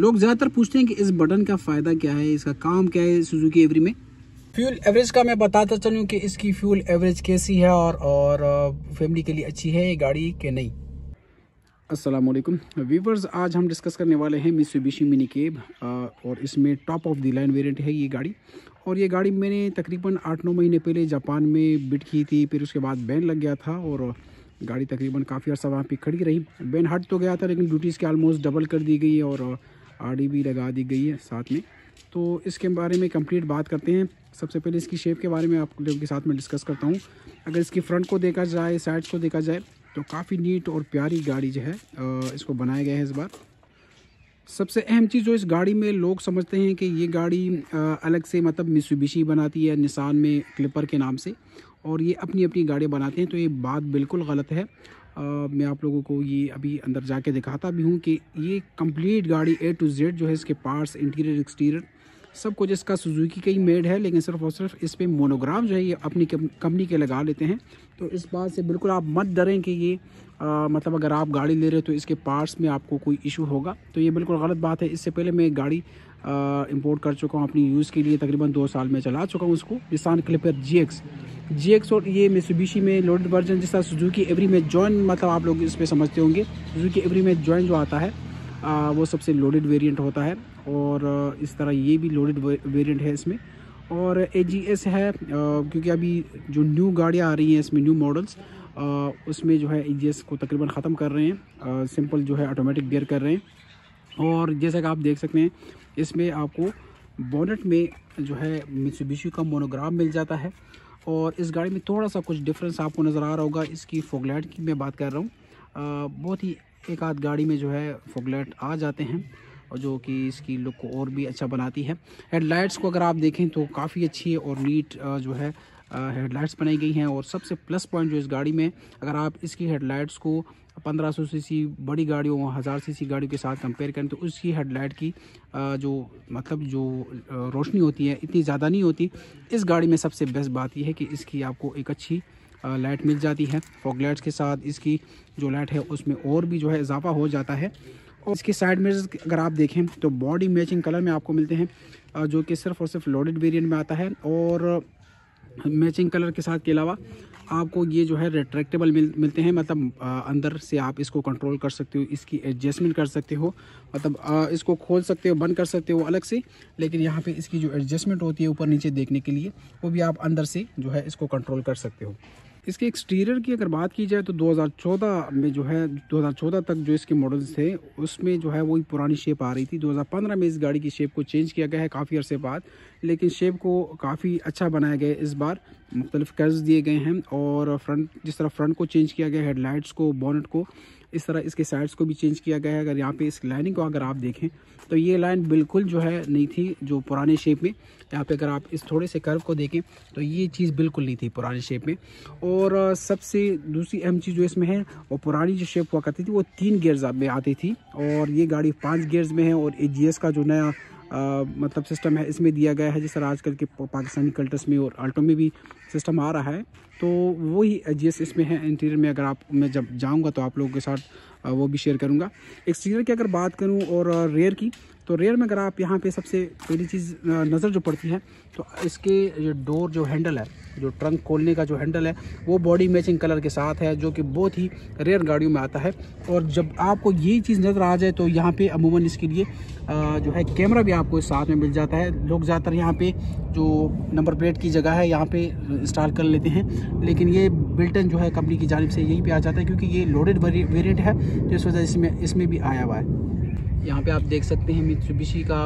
लोग ज़्यादातर पूछते हैं कि इस बटन का फ़ायदा क्या है इसका काम क्या है सुजुकी एवरी में फ्यूल एवरेज का मैं बताता चलूँ कि इसकी फ्यूल एवरेज कैसी है और और फैमिली uh, के लिए अच्छी है ये गाड़ी के नहीं अस्सलाम वालेकुम वीवर्स आज हम डिस्कस करने वाले हैं मिसूबिशी मिनी केब और इसमें top of the line variant है ये गाड़ी और ये गाड़ी मैंने तकरीबन आठ नौ महीने पहले जापान में बिट की थी फिर उसके बाद बैन लग गया था और uh, गाड़ी तकरीबन काफ़ी अर्सा वहाँ पर खड़ी रही बैन हट तो गया था लेकिन ड्यूटीज़ की आलमोस्ट डबल कर दी गई और uh, आड़ी भी लगा दी गई है साथ में तो इसके बारे में कंप्लीट बात करते हैं सबसे पहले इसकी शेप के बारे में आप लोगों के साथ में डिस्कस करता हूँ अगर इसकी फ्रंट को देखा जाए साइड्स को देखा जाए तो काफ़ी नीट और प्यारी गाड़ी जो है इसको बनाया गया है इस बार सबसे अहम चीज़ जो इस गाड़ी में लोग समझते हैं कि ये गाड़ी अलग से मतलब मिसुबिशी बनाती है निशान में क्लिपर के नाम से और ये अपनी अपनी गाड़ियाँ बनाते हैं तो ये बात बिल्कुल गलत है मैं आप लोगों को ये अभी अंदर जाके दिखाता भी हूँ कि ये कंप्लीट गाड़ी ए टू जेड जो है इसके पार्ट्स इंटीरियर एक्सटीरियर सब कुछ इसका सुजुकी का ही मेड है लेकिन सिर्फ और सिर्फ इस पर मोनोग्राम जो है ये अपनी कंपनी के लगा लेते हैं तो इस बात से बिल्कुल आप मत डरें कि ये आ, मतलब अगर आप गाड़ी ले रहे हो तो इसके पार्ट्स में आपको कोई इशू होगा तो ये बिल्कुल गलत बात है इससे पहले मैं गाड़ी इंपोर्ट कर चुका हूँ अपनी यूज़ के लिए तकरीबन दो साल में चला चुका हूँ उसको Nissan Clipper G X G X और ये मिसुबिशी में लोडेड वर्जन जिस तरह सुजुकी एवरी में जॉइन मतलब आप लोग इस पर समझते होंगे सुजुकी एवरी में जॉइन जो आता है आ, वो सबसे लोडेड वेरियंट होता है और इस तरह ये भी लोडेड वेरियंट है इसमें और ए है क्योंकि अभी जो न्यू गाड़ियाँ आ रही हैं इसमें न्यू मॉडल्स उसमें जो है ए को तकरीबन ख़त्म कर रहे हैं सिंपल जो है ऑटोमेटिक गियर कर रहे हैं और जैसा कि आप देख सकते हैं इसमें आपको बोनट में जो है मिसुबिशु का मोनोग्राम मिल जाता है और इस गाड़ी में थोड़ा सा कुछ डिफरेंस आपको नज़र आ रहा होगा इसकी फोगलेट की मैं बात कर रहा हूँ बहुत ही एक आध गाड़ी में जो है फोगलेट आ जाते हैं और जो कि इसकी लुक को और भी अच्छा बनाती है हेडलाइट्स को अगर आप देखें तो काफ़ी अच्छी और नीट जो है हेडलाइट्स बनाई गई हैं और सबसे प्लस पॉइंट जो इस गाड़ी में अगर आप इसकी हेडलाइट्स को 1500 सीसी बड़ी गाड़ियों हज़ार सीसी गाड़ियों के साथ कंपेयर करें तो उसकी हेडलाइट की जो मतलब जो रोशनी होती है इतनी ज़्यादा नहीं होती इस गाड़ी में सबसे बेस्ट बात यह है कि इसकी आपको एक अच्छी लाइट मिल जाती है फॉग लाइट्स के साथ इसकी जो लाइट है उसमें और भी जो है इजाफा हो जाता है और इसके साइड मिरर्स अगर आप देखें तो बॉडी मैचिंग कलर में आपको मिलते हैं जो कि सिर्फ और सिर्फ लोडेड वेरिएंट में आता है और मैचिंग कलर के साथ के अलावा आपको ये जो है रिट्रैक्टेबल मिल मिलते हैं मतलब आ, अंदर से आप इसको कंट्रोल कर सकते हो इसकी एडजस्टमेंट कर सकते हो मतलब आ, इसको खोल सकते हो बंद कर सकते हो अलग से लेकिन यहाँ पे इसकी जो एडजस्टमेंट होती है ऊपर नीचे देखने के लिए वो भी आप अंदर से जो है इसको कंट्रोल कर सकते हो इसके एक्सटीरियर की अगर बात की जाए तो 2014 में जो है 2014 तक जो इसके मॉडल्स थे उसमें जो है वही पुरानी शेप आ रही थी 2015 में इस गाड़ी की शेप को चेंज किया गया है काफ़ी अरसे बाद लेकिन शेप को काफ़ी अच्छा बनाया गया इस बार मुख्तलिफ कर्ज दिए गए हैं और फ्रंट जिस तरह फ्रंट को चेंज किया गया हेडलाइट्स को बॉनेट को इस तरह इसके साइड्स को भी चेंज किया गया है अगर यहाँ पे इस लाइनिंग को अगर आप देखें तो ये लाइन बिल्कुल जो है नहीं थी जो पुराने शेप में यहाँ पे अगर आप इस थोड़े से कर्व को देखें तो ये चीज़ बिल्कुल नहीं थी पुराने शेप में और सबसे दूसरी अहम चीज़ जो इसमें है वो पुरानी जो शेप हुआ करती थी वो तीन गेयर्स में आती थी और ये गाड़ी पाँच गेयर्स में है और ए का जो नया मतलब सिस्टम है इसमें दिया गया है जिस तरह आजकल के पाकिस्तानी कल्टर्स में और आल्टो में भी सिस्टम आ रहा है तो वही जी एस इसमें है इंटीरियर में अगर आप मैं जब जाऊँगा तो आप लोगों के साथ वो भी शेयर करूँगा एक्सटीरियर की अगर बात करूँ और रेयर की तो रेयर में अगर आप यहाँ पे सबसे पहली चीज़ नज़र जो पड़ती है तो इसके जो डोर जो हैंडल है जो ट्रंक खोलने का जो हैंडल है वो बॉडी मैचिंग कलर के साथ है जो कि बहुत ही रेयर गाड़ियों में आता है और जब आपको ये चीज़ नज़र आ जाए तो यहाँ पे अमूमन इसके लिए जो है कैमरा भी आपको साथ में मिल जाता है लोग ज़्यादातर यहाँ पे जो नंबर प्लेट की जगह है यहाँ पे इंस्टॉल कर लेते हैं लेकिन ये बिल्टन जो है कंपनी की जानब से यहीं पर आ जाता है क्योंकि ये लोडेड वेरियंट है जिस तो वजह से इसमें इसमें भी आया हुआ है यहाँ पे आप देख सकते हैं मिसुबिशी का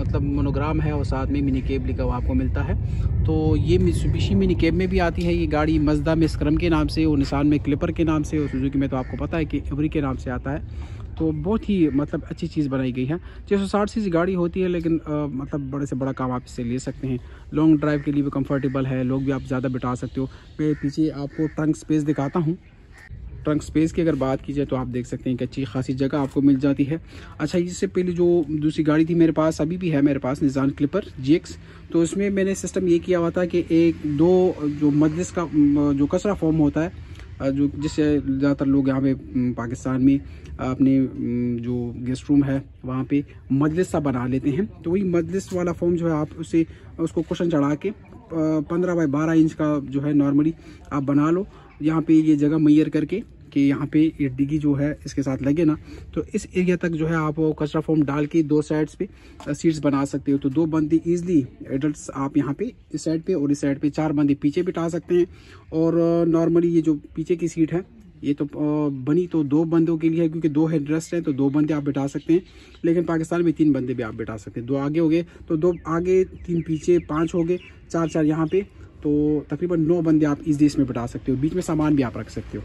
मतलब मोनोग्राम है और साथ में मिनी केब लिखा हुआ आपको मिलता है तो ये मिसुबिशी मिनी केब में भी आती है ये गाड़ी मजदा में स्क्रम के नाम से और निशान में क्लिपर के नाम से और सुजुकी में तो आपको पता है कि एवरी के नाम से आता है तो बहुत ही मतलब अच्छी चीज़ बनाई गई है छः सौ साठ सी गाड़ी होती है लेकिन आ, मतलब बड़े से बड़ा काम आप इससे ले सकते हैं लॉन्ग ड्राइव के लिए भी कंफर्टेबल है लोग भी आप ज़्यादा बिठा सकते हो मैं पीछे आपको ट्रंक स्पेस दिखाता हूँ ट्रंक स्पेस की अगर बात की जाए तो आप देख सकते हैं कि अच्छी खासी जगह आपको मिल जाती है अच्छा इससे पहले जो दूसरी गाड़ी थी मेरे पास अभी भी है मेरे पास निज़ान क्लिपर जी तो इसमें मैंने सिस्टम ये किया हुआ था कि एक दो जो मजलिस का जो कसरा फॉर्म होता है जो जिससे ज़्यादातर लोग यहाँ पे पाकिस्तान में अपने जो गेस्ट रूम है वहाँ पे मजलिस सा बना लेते हैं तो वही मजलिस वाला फॉर्म जो है आप उसे उसको कुशन चढ़ा के पंद्रह बाई बारह इंच का जो है नॉर्मली आप बना लो यहाँ पे ये जगह मैयर करके कि यहाँ पे ये डिगी जो है इसके साथ लगे ना तो इस एरिया तक जो है आप कचरा फॉर्म डाल के दो साइड्स पे सीट्स बना सकते हो तो दो बंदी ईजिली एडल्ट्स आप यहाँ पे इस साइड पे और इस साइड पे चार बंदी पीछे बिठा सकते हैं और नॉर्मली ये जो पीछे की सीट है ये तो बनी तो दो बंदों के लिए है क्योंकि दो हेडरेस्ट हैं तो दो बंदे आप बिठा सकते हैं लेकिन पाकिस्तान में तीन बंदे भी आप बिठा सकते हैं दो आगे हो गए तो दो आगे तीन पीछे पाँच हो गए चार चार यहाँ पे तो तकरीबन नौ बंदे आप इस देश में बिठा सकते हो बीच में सामान भी आप रख सकते हो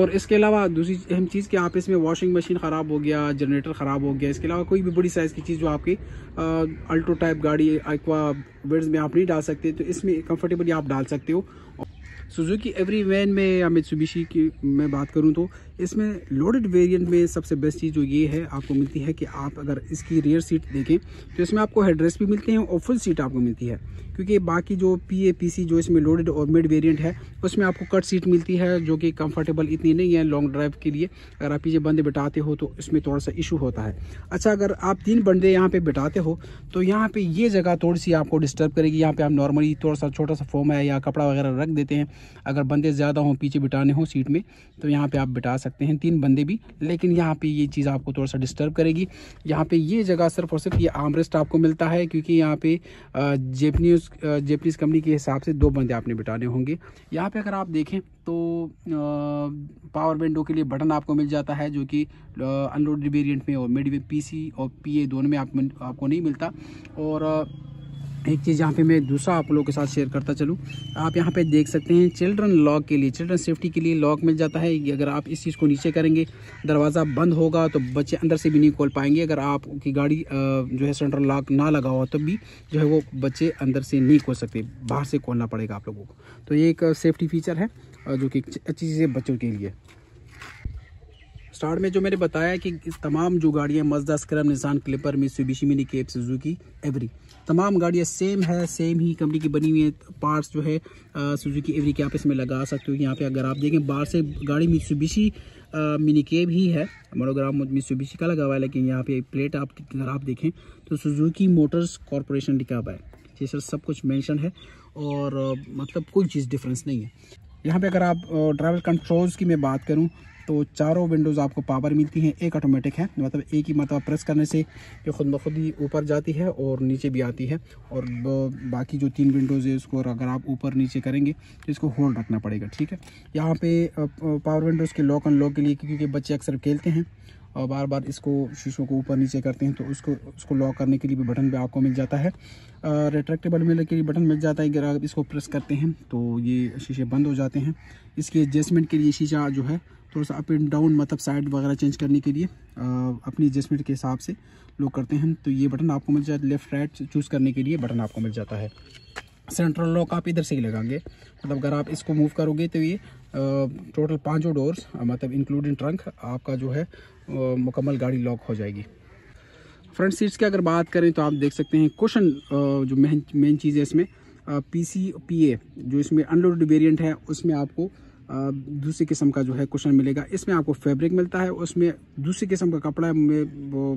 और इसके अलावा दूसरी अहम चीज़ कि आप इसमें वॉशिंग मशीन ख़राब हो गया जनरेटर ख़राब हो गया इसके अलावा कोई भी बड़ी साइज़ की चीज़ जो आपकी अल्टो टाइप गाड़ी एक्वा वेड्स में आप नहीं डाल सकते तो इसमें कंफर्टेबली आप डाल सकते हो सुजुकी एवरी वैन में या मित्सुबिशी की मैं बात करूँ तो इसमें लोडेड वेरिएंट में सबसे बेस्ट चीज़ जो ये है आपको मिलती है कि आप अगर इसकी रियर सीट देखें तो इसमें आपको हेड्रेस भी मिलते हैं और फुल सीट आपको मिलती है क्योंकि बाकी जो पी ए पी सी जो इसमें लोडेड और मिड वेरिएंट है उसमें आपको कट सीट मिलती है जो कि कंफर्टेबल इतनी नहीं है लॉन्ग ड्राइव के लिए अगर आप पीछे बंदे बिठाते हो तो इसमें थोड़ा सा इशू होता है अच्छा अगर आप तीन बंदे यहाँ पर बिठाते हो तो यहाँ पर ये जगह थोड़ी सी आपको डिस्टर्ब करेगी यहाँ पर आप नॉर्मली थोड़ा सा छोटा सा फोम है या कपड़ा वगैरह रख देते हैं अगर बंदे ज़्यादा हों पीछे बिठाने हों सीट में तो यहाँ पर आप बिठा सकते सकते हैं तीन बंदे भी लेकिन यहाँ पे ये चीज़ आपको थोड़ा सा डिस्टर्ब करेगी यहाँ पे ये जगह सिर्फ और सिर्फ ये आमरेस्ट आपको मिलता है क्योंकि यहाँ पे जेपनीज जेपनीज कंपनी के हिसाब से दो बंदे आपने बिठाने होंगे यहाँ पे अगर आप देखें तो पावर विंडो के लिए बटन आपको मिल जाता है जो कि अनलोडेड वेरियंट में और मिड पी सी और पी दोनों में आप, आपको नहीं मिलता और एक चीज़ यहाँ पे मैं दूसरा आप लोगों के साथ शेयर करता चलूँ आप यहाँ पे देख सकते हैं चिल्ड्रन लॉक के लिए चिल्ड्रन सेफ्टी के लिए लॉक मिल जाता है अगर आप इस चीज़ को नीचे करेंगे दरवाज़ा बंद होगा तो बच्चे अंदर से भी नहीं खोल पाएंगे अगर आपकी गाड़ी जो है सेंट्रल लॉक ना लगा हुआ तो भी जो है वो बच्चे अंदर से नहीं खोल सकते बाहर से खोलना पड़ेगा आप लोगों को तो ये एक सेफ्टी फीचर है जो कि अच्छी चीज़ है बच्चों के लिए स्टार्ट में जो मैंने बताया कि इस तमाम जो गाड़ियाँ Mazda Scrum Nissan Clipper Mitsubishi mini cab Suzuki Every तमाम गाड़ियाँ सेम है सेम ही कंपनी की बनी हुई है पार्ट्स जो है सुजुकी एवरी के आप इसमें लगा सकते हो यहाँ पे अगर आप देखें बाहर से गाड़ी मिसुबिशी मिनी केब ही है मोनोग्राम मिसुबिशी का लगा हुआ है लेकिन यहाँ पे प्लेट आप अगर आप देखें तो सुजुकी मोटर्स कॉरपोरेशन लिखा हुआ है जी सर सब कुछ मैंशन है और मतलब कोई चीज़ डिफरेंस नहीं है यहाँ पे अगर आप ड्राइवर कंट्रोल्स की मैं बात करूँ तो चारों विंडोज़ आपको पावर मिलती हैं एक ऑटोमेटिक है मतलब एक ही मतलब प्रेस करने से ये खुद ब खुद ही ऊपर जाती है और नीचे भी आती है और बाकी जो तीन विंडोज़ है उसको अगर आप ऊपर नीचे करेंगे तो इसको होल्ड रखना पड़ेगा ठीक है यहाँ पे पावर विंडोज़ के लॉक अनलॉक के लिए क्योंकि बच्चे अक्सर खेलते हैं और बार बार इसको शीशों को ऊपर नीचे करते हैं तो उसको उसको लॉक करने के लिए भी बटन भी आपको मिल जाता है रिट्रैक्टेबल मिलने के लिए बटन मिल जाता है अगर आप इसको प्रेस करते हैं तो ये शीशे बंद हो जाते हैं इसके एडजस्टमेंट के लिए शीशा जो है थोड़ा सा अप एंड डाउन मतलब साइड वगैरह चेंज करने के लिए आ, अपनी एडजस्टमेंट के हिसाब से लोग करते हैं तो ये बटन आपको मिल जाता है लेफ़्ट राइट चूज़ करने के लिए बटन आपको मिल जाता है सेंट्रल लॉक आप इधर से ही लगाएंगे मतलब अगर आप इसको मूव करोगे तो ये टोटल पाँचों डोर्स मतलब इंक्लूडिंग ट्रंक आपका जो है मुकम्मल गाड़ी लॉक हो जाएगी फ्रंट सीट्स की अगर बात करें तो आप देख सकते हैं क्वेश्चन जो मेन मेन चीज़ है इसमें पी सी पी ए जो इसमें अनलोडेड वेरिएंट है उसमें आपको दूसरी किस्म का जो है कुशन मिलेगा इसमें आपको फैब्रिक मिलता है उसमें दूसरी किस्म का कपड़ा में वो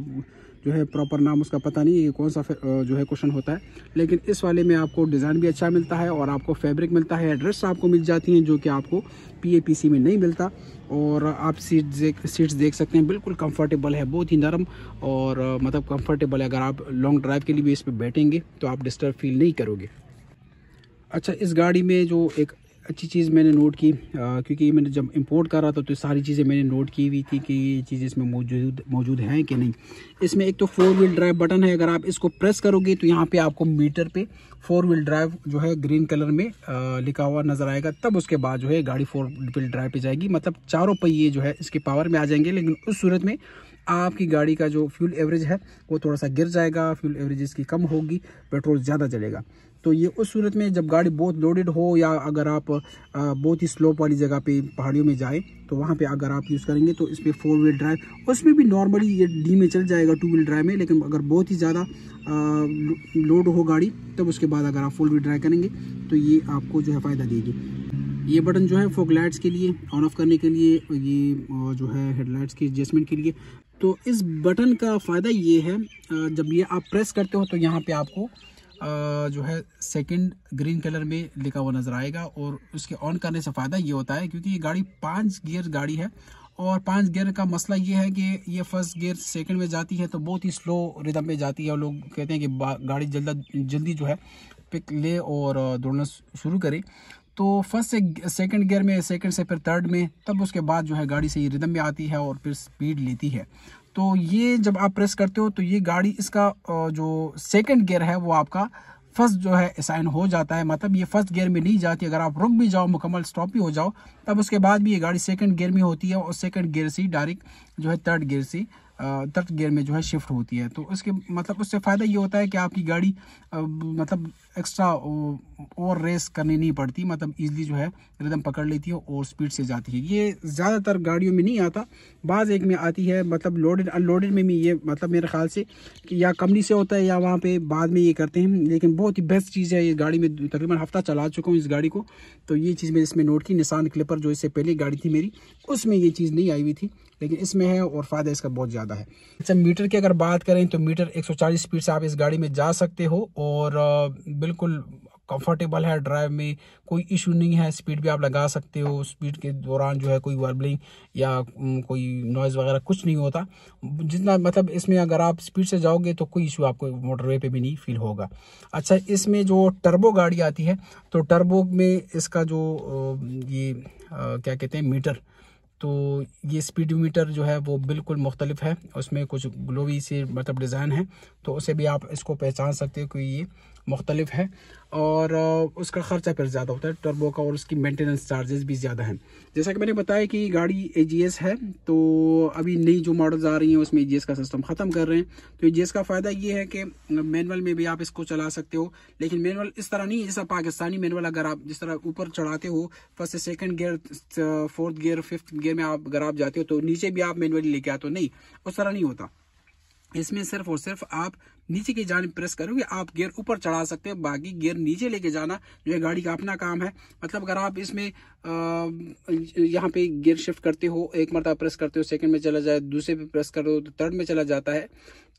जो है प्रॉपर नाम उसका पता नहीं है कौन सा जो है कुशन होता है लेकिन इस वाले में आपको डिज़ाइन भी अच्छा मिलता है और आपको फैब्रिक मिलता है एड्रेस आपको मिल जाती हैं जो कि आपको पी में नहीं मिलता और आप सीट सीट्स देख सकते हैं बिल्कुल कम्फर्टेबल है बहुत ही नरम और मतलब कम्फर्टेबल है अगर आप लॉन्ग ड्राइव के लिए भी इस पर बैठेंगे तो आप डिस्टर्ब फील नहीं करोगे अच्छा इस गाड़ी में जो एक अच्छी चीज़ मैंने नोट की आ, क्योंकि मैंने जब इंपोर्ट कर रहा था तो सारी चीज़ें मैंने नोट की हुई थी कि ये चीज़ें इसमें मौजूद मौजूद हैं कि नहीं इसमें एक तो फोर व्हील ड्राइव बटन है अगर आप इसको प्रेस करोगे तो यहाँ पे आपको मीटर पे फोर व्हील ड्राइव जो है ग्रीन कलर में आ, लिखा हुआ नज़र आएगा तब उसके बाद जो है गाड़ी फोर व्हील ड्राइव पर जाएगी मतलब चारों पहिए जो है इसके पावर में आ जाएंगे लेकिन उस सूरत में आपकी गाड़ी का जो फ्यूल एवरेज है वो थोड़ा सा गिर जाएगा फ्यूल एवरेज इसकी कम होगी पेट्रोल ज़्यादा चलेगा तो ये उस सूरत में जब गाड़ी बहुत लोडेड हो या अगर आप बहुत ही स्लोप वाली जगह पे पहाड़ियों में जाए तो वहाँ पे अगर आप यूज़ करेंगे तो इस पर फोर व्हील ड्राइव उसमें भी नॉर्मली ये डी में चल जाएगा टू व्हील ड्राइव में लेकिन अगर बहुत ही ज़्यादा लोड हो गाड़ी तब उसके बाद अगर आप फोर व्हील ड्राइव करेंगे तो ये आपको जो है फ़ायदा देगी ये बटन जो है फोक लाइट्स के लिए ऑन ऑफ करने के लिए ये जो है हेडलाइट्स के एडजस्टमेंट के लिए तो इस बटन का फ़ायदा ये है जब ये आप प्रेस करते हो तो यहाँ पे आपको जो है सेकंड ग्रीन कलर में लिखा हुआ नज़र आएगा और उसके ऑन करने से फ़ायदा ये होता है क्योंकि ये गाड़ी पाँच गियर गाड़ी है और पांच गियर का मसला ये है कि ये फर्स्ट गियर सेकंड में जाती है तो बहुत ही स्लो रिदम में जाती है और लोग कहते हैं कि गाड़ी जल्द जल्दी जो है पिक ले और दौड़ना शुरू करे तो फर्स्ट से सेकंड गियर में सेकंड से फिर थर्ड में तब उसके बाद जो है गाड़ी सही रिदम में आती है और फिर स्पीड लेती है तो ये जब आप प्रेस करते हो तो ये गाड़ी इसका जो सेकेंड गेयर है वो आपका फर्स्ट जो है असाइन हो जाता है मतलब ये फर्स्ट गियर में नहीं जाती अगर आप रुक भी जाओ मुकम्मल स्टॉप भी हो जाओ तब उसके बाद भी ये गाड़ी सेकंड गियर में होती है और सेकंड गियर से डायरेक्ट जो है थर्ड गियर से थर्ड गियर में जो है शिफ्ट होती है तो उसके मतलब उससे फ़ायदा ये होता है कि आपकी गाड़ी मतलब एक्स्ट्रा और रेस करनी नहीं पड़ती मतलब ईजिली जो है रिदम पकड़ लेती है और स्पीड से जाती है ये ज़्यादातर गाड़ियों में नहीं आता बाज़ एक में आती है मतलब लोडेड अनलोडेड में भी ये मतलब मेरे ख्याल से या कमली से होता है या वहाँ पर बाद में ये करते हैं लेकिन बहुत ही बेस्ट चीज़ है इस गाड़ी में तकरीबन हफ्ता चला चुका हूँ इस गाड़ी को तो ये चीज़ मैं इसमें नोट की निशान क्लिपर जो इससे पहले गाड़ी थी मेरी उसमें ये चीज़ नहीं आई हुई थी लेकिन इसमें है और फ़ायदा इसका बहुत ज़्यादा है अच्छा मीटर की अगर बात करें तो मीटर 140 स्पीड से आप इस गाड़ी में जा सकते हो और बिल्कुल कंफर्टेबल है ड्राइव में कोई इशू नहीं है स्पीड भी आप लगा सकते हो स्पीड के दौरान जो है कोई वर्बलिंग या कोई नॉइज़ वगैरह कुछ नहीं होता जितना मतलब इसमें अगर आप स्पीड से जाओगे तो कोई इशू आपको मोटरवे पे भी नहीं फील होगा अच्छा इसमें जो टर्बो गाड़ी आती है तो टर्बो में इसका जो ये क्या कहते हैं मीटर तो ये स्पीड मीटर जो है वो बिल्कुल मुख्तलिफ है उसमें कुछ ग्लोवी से मतलब डिज़ाइन है तो उसे भी आप इसको पहचान सकते हो कि ये मुख्तलिफ है और उसका ख़र्चा फिर ज़्यादा होता है टर्बो का और उसकी मेंटेनेंस चार्जेस भी ज़्यादा हैं जैसा कि मैंने बताया कि गाड़ी ए है तो अभी नई जो मॉडल्स आ रही हैं उसमें ए का सिस्टम ख़त्म कर रहे हैं तो ए का फ़ायदा ये है कि मैनुअल में भी आप इसको चला सकते हो लेकिन मैनुअल इस तरह नहीं जैसा पाकिस्तानी मैनुअल अगर आप जिस तरह ऊपर चढ़ाते हो first second gear fourth gear fifth gear में आप अगर आप जाते हो तो नीचे भी आप मैनुअली लेके आते हो नहीं उस तरह नहीं होता इसमें सिर्फ और सिर्फ आप नीचे की जान प्रेस करोगे आप गियर ऊपर चढ़ा सकते हो बाकी गियर नीचे लेके जाना जो है गाड़ी का अपना काम है मतलब अगर आप इसमें यहाँ पे गियर शिफ्ट करते हो एक मरतबा प्रेस करते हो सेकंड में चला जाए दूसरे पे प्रेस करो तो थर्ड में चला जाता है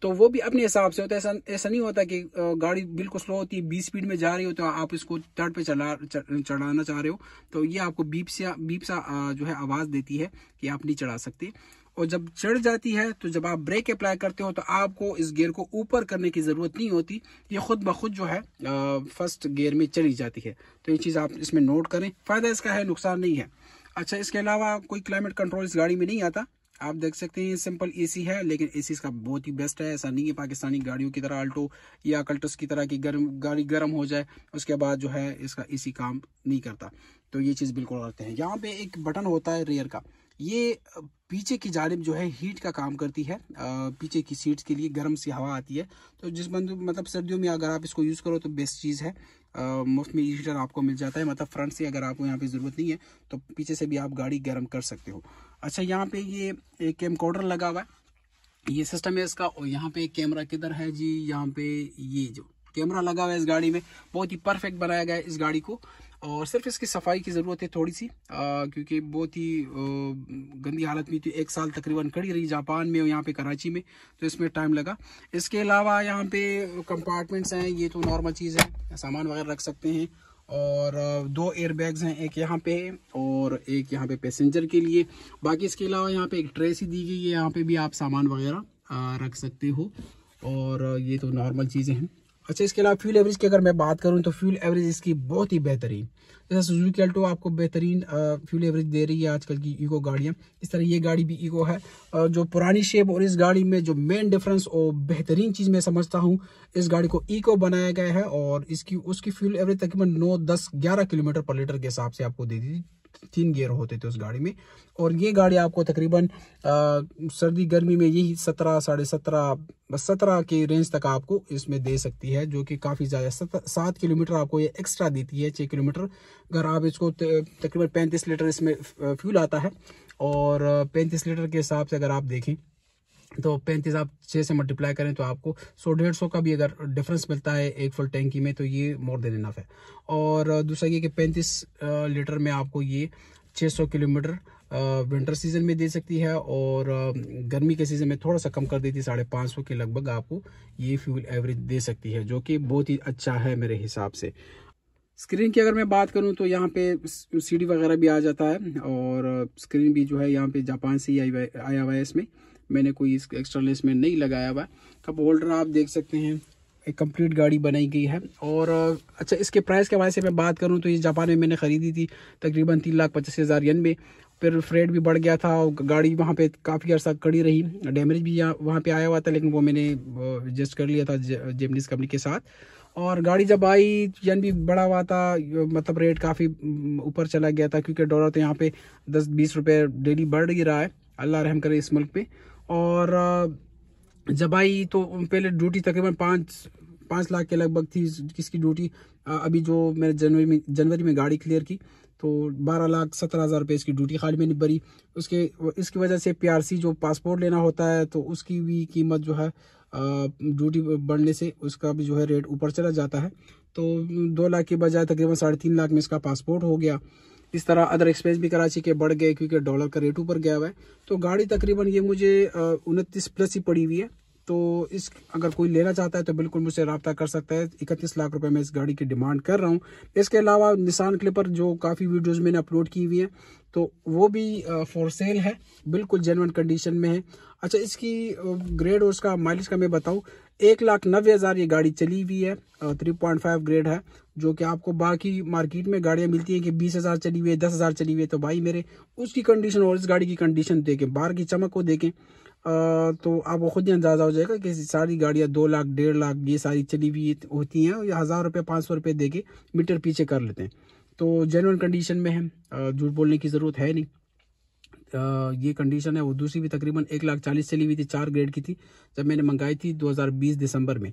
तो वो भी अपने हिसाब से होता है ऐसा ऐसा नहीं होता कि गाड़ी बिल्कुल स्लो होती है बीस स्पीड में जा रही हो तो आप इसको थर्ड पे चला चढ़ाना चाह रहे हो तो ये आपको बीप से बीप सा जो है आवाज़ देती है कि आप नहीं चढ़ा सकते और जब चढ़ जाती है तो जब आप ब्रेक अप्लाई करते हो तो आपको इस गियर को ऊपर करने की ज़रूरत नहीं होती ये खुद ब खुद जो है फर्स्ट गियर में चली जाती है तो ये चीज़ आप इसमें नोट करें फ़ायदा इसका है नुकसान नहीं है अच्छा इसके अलावा कोई क्लाइमेट कंट्रोल इस गाड़ी में नहीं आता आप देख सकते हैं सिंपल एसी है लेकिन एसी इसका बहुत ही बेस्ट है ऐसा नहीं है पाकिस्तानी गाड़ियों की तरह अल्टो या कल्टस की तरह की गर्म गाड़ी गर्म हो जाए उसके बाद जो है इसका एसी काम नहीं करता तो ये चीज़ बिल्कुल करते हैं यहाँ पे एक बटन होता है रेयर का ये पीछे की जानब जो है हीट का काम करती है पीछे की सीट्स के लिए गर्म सी हवा आती है तो जिस बंद मतलब सर्दियों में अगर आप इसको यूज़ करो तो बेस्ट चीज़ है मुफ्त में हीटर आपको मिल जाता है मतलब फ्रंट से अगर आपको यहाँ पे ज़रूरत नहीं है तो पीछे से भी आप गाड़ी गर्म कर सकते हो अच्छा यहाँ पे ये एक कैमकोडर लगा हुआ है ये सिस्टम है इसका और यहाँ पे कैमरा किधर है जी यहाँ पे ये जो कैमरा लगा हुआ है इस गाड़ी में बहुत ही परफेक्ट बनाया गया है इस गाड़ी को और सिर्फ इसकी सफाई की ज़रूरत है थोड़ी सी आ, क्योंकि बहुत ही गंदी हालत में थी तो एक साल तकरीबन खड़ी रही जापान में और यहाँ पे कराची में तो इसमें टाइम लगा इसके अलावा यहाँ पे कंपार्टमेंट्स हैं ये तो नॉर्मल चीज़ है सामान वगैरह रख सकते हैं और दो एयर बैग्स हैं एक यहाँ पे और एक यहाँ पे पैसेंजर के लिए बाकी इसके अलावा यहाँ पे एक ट्रे सी दी गई है यहाँ पे भी आप सामान वगैरह रख सकते हो और ये तो नॉर्मल चीज़ें हैं अच्छा इसके अलावा फ्यूल एवरेज की अगर मैं बात करूँ तो फ्यूल एवरेज इसकी बहुत ही बेहतरीन जैसे सुजुकी अल्टो आपको बेहतरीन फ्यूल एवरेज दे रही है आजकल की ईगो गाड़ियाँ इस तरह ये गाड़ी भी ईगो है जो पुरानी शेप और इस गाड़ी में जो मेन डिफरेंस और बेहतरीन चीज़ मैं समझता हूँ इस गाड़ी को ईको बनाया गया है और इसकी उसकी फ्यूल एवरेज तकरीबन नौ दस ग्यारह किलोमीटर पर लीटर के हिसाब से आपको दे दी तीन गेयर होते थे उस गाड़ी में और ये गाड़ी आपको तकरीबन सर्दी गर्मी में यही सत्रह साढ़े सत्रह बस सत्रह के रेंज तक आपको इसमें दे सकती है जो कि काफ़ी ज़्यादा सात किलोमीटर आपको ये एक्स्ट्रा देती है छः किलोमीटर अगर आप इसको तकरीबन पैंतीस लीटर इसमें फ्यूल आता है और पैंतीस लीटर के हिसाब से अगर आप देखें तो पैंतीस आप छः से मल्टीप्लाई करें तो आपको सौ डेढ़ सौ का भी अगर डिफरेंस मिलता है एक फुल टैंकी में तो ये मोर देन इनफ है और दूसरा ये कि पैंतीस लीटर में आपको ये छः सौ किलोमीटर विंटर सीजन में दे सकती है और गर्मी के सीज़न में थोड़ा सा कम कर देती है साढ़े पाँच सौ के लगभग आपको ये फ्यूल एवरेज दे सकती है जो कि बहुत ही अच्छा है मेरे हिसाब से स्क्रीन की अगर मैं बात करूं तो यहाँ पे सीडी वगैरह भी आ जाता है और स्क्रीन भी जो है यहाँ पे जापान से ही आया हुआ है इसमें मैंने कोई इस एक्स्ट्रा लेस में नहीं लगाया हुआ कप होल्डर आप देख सकते हैं एक कंप्लीट गाड़ी बनाई गई है और अच्छा इसके प्राइस के हवाले से मैं बात करूं तो ये जापान में मैंने ख़रीदी थी तकरीबन तीन लाख पच्चीस हज़ार यन में फिर फ्रेड भी बढ़ गया था और गाड़ी वहाँ पे काफ़ी अर्सा कड़ी रही डैमेज भी यहाँ वहाँ पर आया हुआ था लेकिन वो मैंने एडजस्ट कर लिया था जेमनीस कंपनी के साथ और गाड़ी जब आई यन भी बढ़ा हुआ था मतलब रेट काफ़ी ऊपर चला गया था क्योंकि डॉलर तो यहाँ पे दस बीस रुपये डेली बढ़ ही रहा है अल्लाह रहम करे इस मुल्क पर और जब आई तो पहले ड्यूटी तकरीबन पाँच पाँच लाख के लगभग थी किसकी ड्यूटी अभी जो मैंने जनवरी में जनवरी में गाड़ी क्लियर की तो बारह लाख सत्रह हज़ार रुपये इसकी ड्यूटी खाली मैंने भरी उसके इसकी वजह से पीआरसी जो पासपोर्ट लेना होता है तो उसकी भी कीमत जो है ड्यूटी बढ़ने से उसका भी जो है रेट ऊपर चला जाता है तो दो लाख के बजाय तकरीबन साढ़े तीन लाख में इसका पासपोर्ट हो गया इस तरह अदर एक्सपेंस भी कराची के बढ़ गए क्योंकि डॉलर का रेट ऊपर गया हुआ है तो गाड़ी तकरीबन ये मुझे उनतीस प्लस ही पड़ी हुई है तो इस अगर कोई लेना चाहता है तो बिल्कुल मुझसे रबता कर सकता है इकतीस लाख रुपए में इस गाड़ी की डिमांड कर रहा हूँ इसके अलावा निशान क्लिपर जो काफ़ी वीडियोस मैंने अपलोड की हुई है तो वो भी फॉर सेल है बिल्कुल जेनवन कंडीशन में है अच्छा इसकी ग्रेड और उसका माइलेज का मैं बताऊँ एक लाख नब्बे हज़ार ये गाड़ी चली हुई है थ्री पॉइंट फाइव ग्रेड है जो कि आपको बाकी मार्केट में गाड़ियाँ मिलती हैं कि बीस हज़ार चली हुई है दस हज़ार चली हुई है तो भाई मेरे उसकी कंडीशन और इस गाड़ी की कंडीशन देखें बाहर की चमक को देखें तो आपको खुद ही अंदाज़ा हो जाएगा कि सारी गाड़ियाँ दो लाख डेढ़ लाख ये सारी चली हुई होती हैं या हज़ार रुपये पाँच सौ रुपये दे के मीटर पीछे कर लेते हैं तो जेनवन कंडीशन में है झूठ बोलने की ज़रूरत है नहीं ये कंडीशन है वो दूसरी भी तकरीबन एक लाख चालीस चली हुई थी चार ग्रेड की थी जब मैंने मंगाई थी 2020 दिसंबर में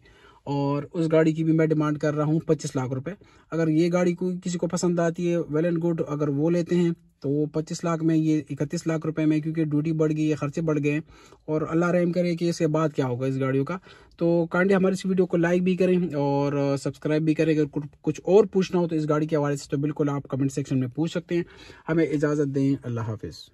और उस गाड़ी की भी मैं डिमांड कर रहा हूँ पच्चीस लाख रुपए अगर ये गाड़ी को किसी को पसंद आती है वेल एंड गुड अगर वो लेते हैं तो वो पच्चीस लाख में ये इकतीस लाख रुपए में क्योंकि ड्यूटी बढ़ गई है खर्चे बढ़ गए हैं और अल्लाह रहम करे कि इसके बाद क्या होगा इस गाड़ियों का तो कांडी हमारे इस वीडियो को लाइक भी करें और सब्सक्राइब भी करें अगर कुछ और पूछना हो तो इस गाड़ी के हवाले से तो बिल्कुल आप कमेंट सेक्शन में पूछ सकते हैं हमें इजाज़त दें अल्लाह हाफिज़